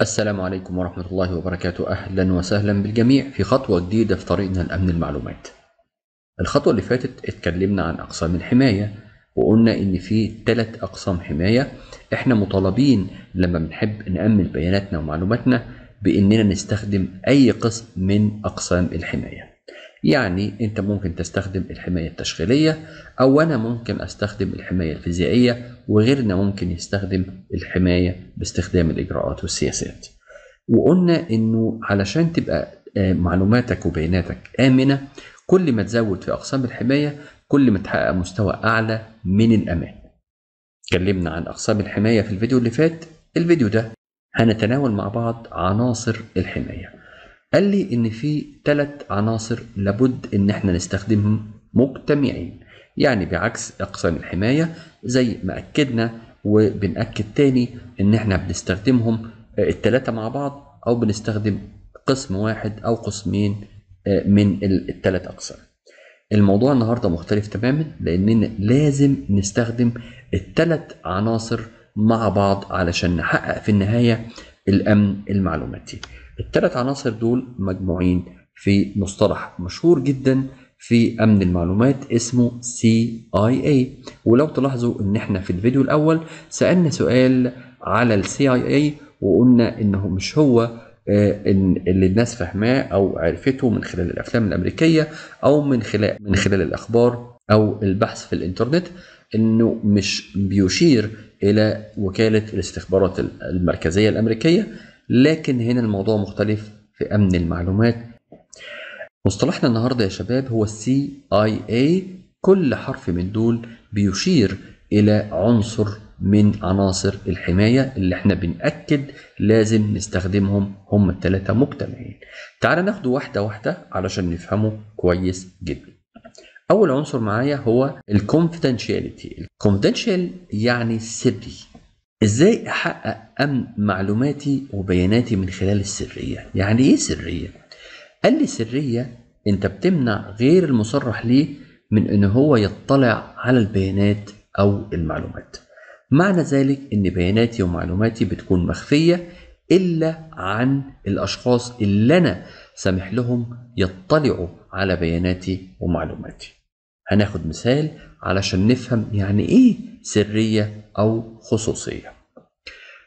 السلام عليكم ورحمة الله وبركاته أهلا وسهلا بالجميع في خطوة جديدة في طريقنا لأمن المعلومات الخطوة اللي فاتت اتكلمنا عن أقسام الحماية وقلنا إن في ثلاث أقسام حماية إحنا مطالبين لما بنحب نأمن بياناتنا ومعلوماتنا بإننا نستخدم أي قسم من أقسام الحماية يعني انت ممكن تستخدم الحماية التشغيلية او انا ممكن استخدم الحماية الفيزيائية وغيرنا ممكن يستخدم الحماية باستخدام الاجراءات والسياسات وقلنا انه علشان تبقى آه، معلوماتك وبياناتك آمنة كل ما تزود في أقسام الحماية كل ما تحقق مستوى أعلى من الأمان اتكلمنا عن أقسام الحماية في الفيديو اللي فات الفيديو ده هنتناول مع بعض عناصر الحماية قال لي ان في ثلاث عناصر لابد ان احنا نستخدمهم مجتمعين يعني بعكس اقسام الحمايه زي ما اكدنا وبناكد تاني ان احنا بنستخدمهم آه، الثلاثه مع بعض او بنستخدم قسم واحد او قسمين آه، من الثلاث اقسام الموضوع النهارده مختلف تماما لاننا لازم نستخدم الثلاث عناصر مع بعض علشان نحقق في النهايه الامن المعلوماتي التلات عناصر دول مجموعين في مصطلح مشهور جدا في امن المعلومات اسمه سي اي اي ولو تلاحظوا ان احنا في الفيديو الاول سالنا سؤال على السي اي وقلنا انه مش هو آه، اللي الناس فاهماه او عرفته من خلال الافلام الامريكيه او من خلال من خلال الاخبار او البحث في الانترنت انه مش بيشير الى وكاله الاستخبارات المركزيه الامريكيه لكن هنا الموضوع مختلف في امن المعلومات مصطلحنا النهارده يا شباب هو السي اي اي كل حرف من دول بيشير الى عنصر من عناصر الحمايه اللي احنا بنأكد لازم نستخدمهم هم الثلاثه مجتمعين. تعال ناخده واحده واحده علشان نفهمه كويس جدا. اول عنصر معايا هو الكونفيدنشاليتي، الكونفيدنشال يعني سري ازاي احقق امن معلوماتي وبياناتي من خلال السريه يعني ايه سريه قال لي سريه انت بتمنع غير المصرح ليه من ان هو يطلع على البيانات او المعلومات معنى ذلك ان بياناتي ومعلوماتي بتكون مخفيه الا عن الاشخاص اللي انا سامح لهم يطلعوا على بياناتي ومعلوماتي هناخد مثال علشان نفهم يعني ايه سريه أو خصوصية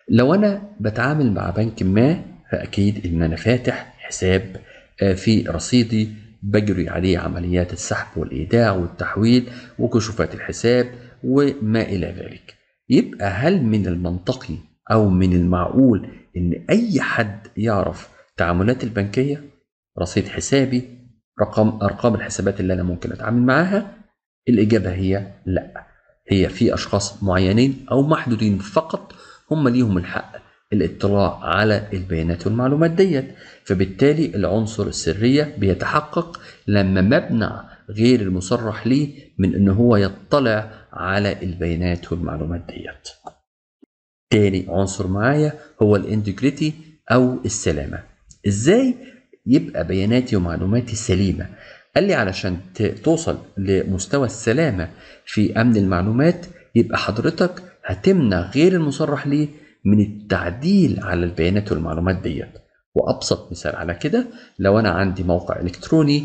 لو أنا بتعامل مع بنك ما فأكيد إن أنا فاتح حساب آه، في رصيدي بجري عليه عمليات السحب والإيداع والتحويل وكشوفات الحساب وما إلى ذلك يبقى هل من المنطقي أو من المعقول إن أي حد يعرف تعاملات البنكية رصيد حسابي رقم أرقام الحسابات اللي أنا ممكن أتعامل معاها الإجابة هي لأ هي في أشخاص معينين أو محدودين فقط هم ليهم الحق الاطلاع على البيانات والمعلومات ديت فبالتالي العنصر السرية بيتحقق لما مبنى غير المصرح ليه من ان هو يطلع على البيانات والمعلومات ديت تاني عنصر معايا هو الانتجريتي او السلامة ازاي يبقى بياناتي ومعلوماتي سليمة قال لي علشان توصل لمستوى السلامة في أمن المعلومات يبقى حضرتك هتمنع غير المصرح ليه من التعديل على البيانات والمعلومات ديت وأبسط مثال على كده لو أنا عندي موقع إلكتروني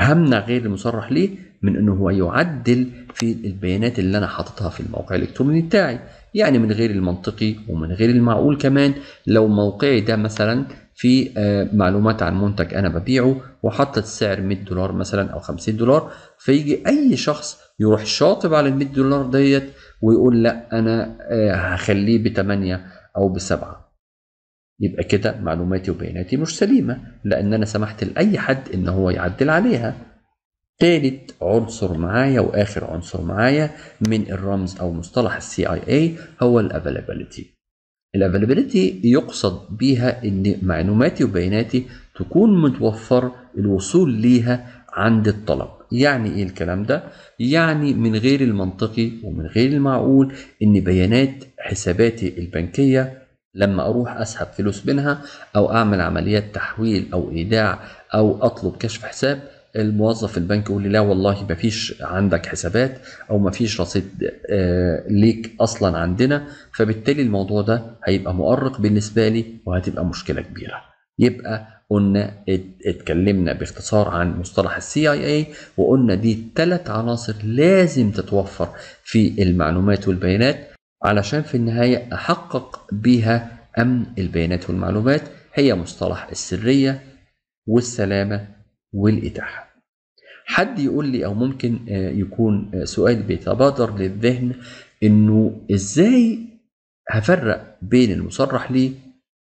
همنع غير المصرح ليه من انه هو يعدل في البيانات اللي انا حاططها في الموقع الالكتروني بتاعي يعني من غير المنطقي ومن غير المعقول كمان لو موقعي ده مثلا في آه، معلومات عن منتج انا ببيعه وحطت السعر 100 دولار مثلا او 50 دولار فيجي اي شخص يروح شاطب على ال 100 دولار ديت ويقول لا انا آه، هخليه ب 8 او ب 7 يبقى كده معلوماتي وبياناتي مش سليمه لان انا سمحت لاي حد ان هو يعدل عليها تالت عنصر معايا واخر عنصر معايا من الرمز او مصطلح السي اي اي هو الافيلابيلتي الافيلابيلتي يقصد بيها ان معلوماتي وبياناتي تكون متوفر الوصول ليها عند الطلب يعني ايه الكلام ده يعني من غير المنطقي ومن غير المعقول ان بيانات حساباتي البنكيه لما اروح اسحب فلوس منها او اعمل عمليات تحويل او ايداع او اطلب كشف حساب الموظف في البنك يقول لي لا والله ما فيش عندك حسابات او ما فيش رصيد آه، ليك اصلا عندنا فبالتالي الموضوع ده هيبقى مؤرق بالنسبه لي وهتبقى مشكله كبيره يبقى قلنا اتكلمنا باختصار عن مصطلح السي اي اي وقلنا دي ثلاث عناصر لازم تتوفر في المعلومات والبيانات علشان في النهايه احقق بيها امن البيانات والمعلومات هي مصطلح السريه والسلامه والإتاحة حد يقول لي أو ممكن آه، يكون آه، سؤال بيتبادر للذهن إنه إزاي هفرق بين المصرح ليه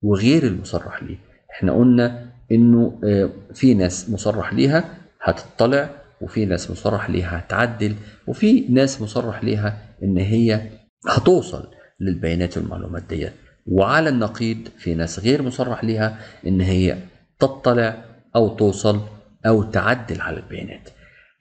وغير المصرح ليه احنا قلنا انه آه، في ناس مصرح ليها هتطلع وفي ناس مصرح ليها هتعدل وفي ناس مصرح ليها ان هي هتوصل للبيانات والمعلومات ديت وعلى النقيض في ناس غير مصرح ليها ان هي تطلع او توصل أو تعدل على البيانات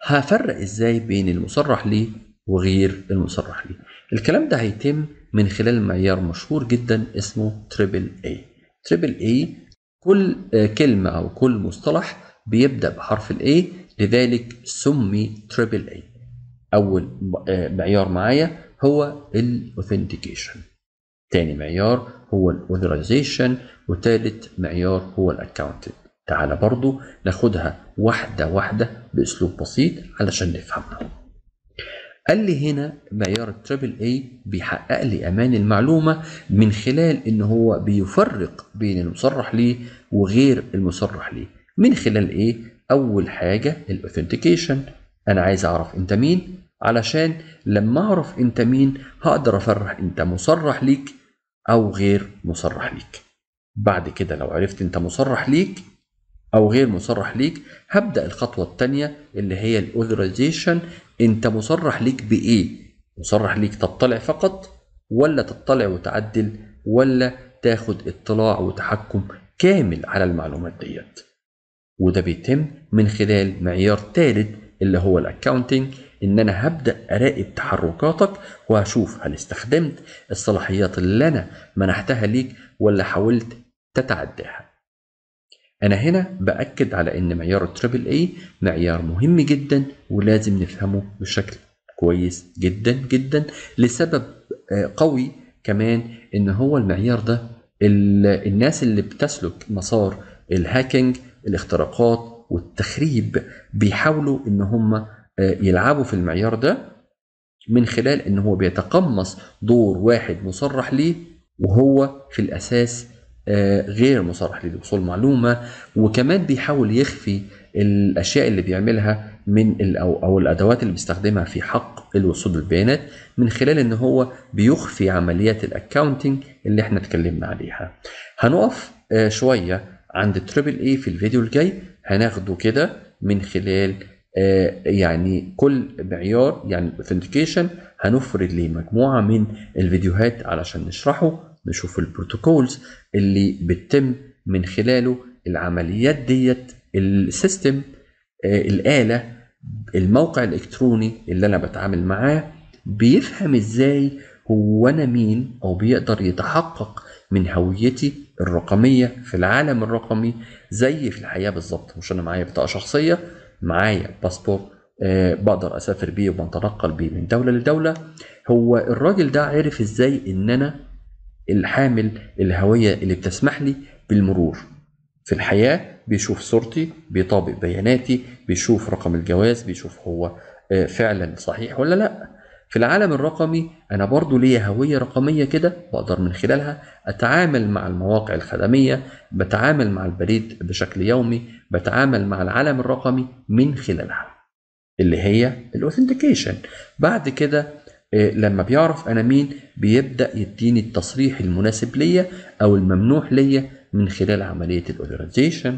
هفرق إزاي بين المصرح ليه وغير المصرح ليه الكلام ده هيتم من خلال معيار مشهور جدا اسمه تريبل اي تريبل اي كل آه، كلمة أو كل مصطلح بيبدأ بحرف الاي لذلك سمي تريبل اي أول آه، معيار معايا هو الاوثنتيكيشن تاني معيار هو الاوثرايزيشن وتالت معيار هو الاكونتنج تعال برضو ناخدها واحدة واحدة بأسلوب بسيط علشان نفهمها قال لي هنا معيار التريبل اي بيحقق لي امان المعلومه من خلال ان هو بيفرق بين المصرح ليه وغير المصرح ليه من خلال ايه اول حاجه الاوثنتيكيشن انا عايز اعرف انت مين علشان لما اعرف انت مين هقدر افرح انت مصرح ليك او غير مصرح ليك بعد كده لو عرفت انت مصرح ليك او غير مصرح ليك هبدا الخطوه الثانيه اللي هي الاوثرايزيشن انت مصرح ليك بايه مصرح ليك تطلع فقط ولا تطلع وتعدل ولا تاخد اطلاع وتحكم كامل على المعلومات ديت وده بيتم من خلال معيار ثالث اللي هو الاكاونتنج ان انا هبدا اراقب تحركاتك وهشوف هل استخدمت الصلاحيات اللي انا منحتها ليك ولا حاولت تتعداها أنا هنا بأكد على إن معيار التريبل اي معيار مهم جدا ولازم نفهمه بشكل كويس جدا جدا لسبب آه، قوي كمان إن هو المعيار ده الناس اللي بتسلك مسار الهاكينج الاختراقات والتخريب بيحاولوا إن هم آه، يلعبوا في المعيار ده من خلال إن هو بيتقمص دور واحد مصرح ليه وهو في الأساس آه، غير مصرح لوصول معلومه وكمان بيحاول يخفي الاشياء اللي بيعملها من او او الادوات اللي بيستخدمها في حق الوصول للبيانات من خلال ان هو بيخفي عمليات الاكونتنج اللي احنا اتكلمنا عليها. هنقف آه، شويه عند تريبل اي في الفيديو الجاي هناخده كده من خلال آه، يعني كل معيار يعني الاوثنتيكيشن هنفرد ليه مجموعه من الفيديوهات علشان نشرحه نشوف البروتوكولز اللي بتتم من خلاله العمليات ديت السيستم آه، الاله الموقع الالكتروني اللي انا بتعامل معاه بيفهم ازاي هو انا مين او بيقدر يتحقق من هويتي الرقميه في العالم الرقمي زي في الحياه بالظبط مش انا معايا بطاقه شخصيه معايا باسبور آه بقدر اسافر بيه وبتنقل بيه من دوله لدوله هو الراجل ده عرف ازاي ان انا الحامل الهوية اللي بتسمح لي بالمرور في الحياة بيشوف صورتي بيطابق بياناتي بيشوف رقم الجواز بيشوف هو آه، فعلا صحيح ولا لا في العالم الرقمي أنا برضو ليا هوية رقمية كده بقدر من خلالها أتعامل مع المواقع الخدمية بتعامل مع البريد بشكل يومي بتعامل مع العالم الرقمي من خلالها اللي هي الاوثنتيكيشن بعد كده إيه، لما بيعرف انا مين بيبدا يديني التصريح المناسب ليا او الممنوح ليا من خلال عمليه الاوثرايزيشن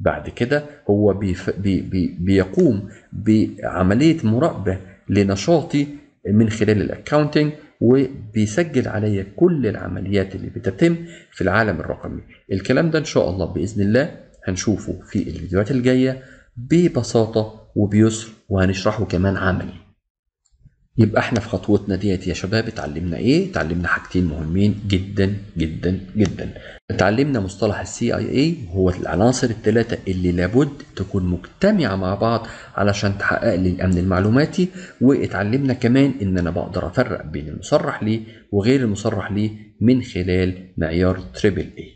بعد كده هو بيف... بي... بي... بيقوم بعمليه مراقبه لنشاطي من خلال الاكونتنج وبيسجل عليا كل العمليات اللي بتتم في العالم الرقمي الكلام ده ان شاء الله باذن الله هنشوفه في الفيديوهات الجايه ببساطه وبيسر وهنشرحه كمان عملي يبقى احنا في خطوتنا ديت يا شباب اتعلمنا ايه؟ اتعلمنا حاجتين مهمين جدا جدا جدا. اتعلمنا مصطلح السي اي اي هو العناصر الثلاثه اللي لابد تكون مجتمعه مع بعض علشان تحقق لي الامن المعلوماتي واتعلمنا كمان ان انا بقدر افرق بين المصرح ليه وغير المصرح ليه من خلال معيار تريبل اي.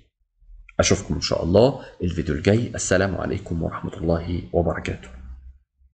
اشوفكم ان شاء الله الفيديو الجاي السلام عليكم ورحمه الله وبركاته.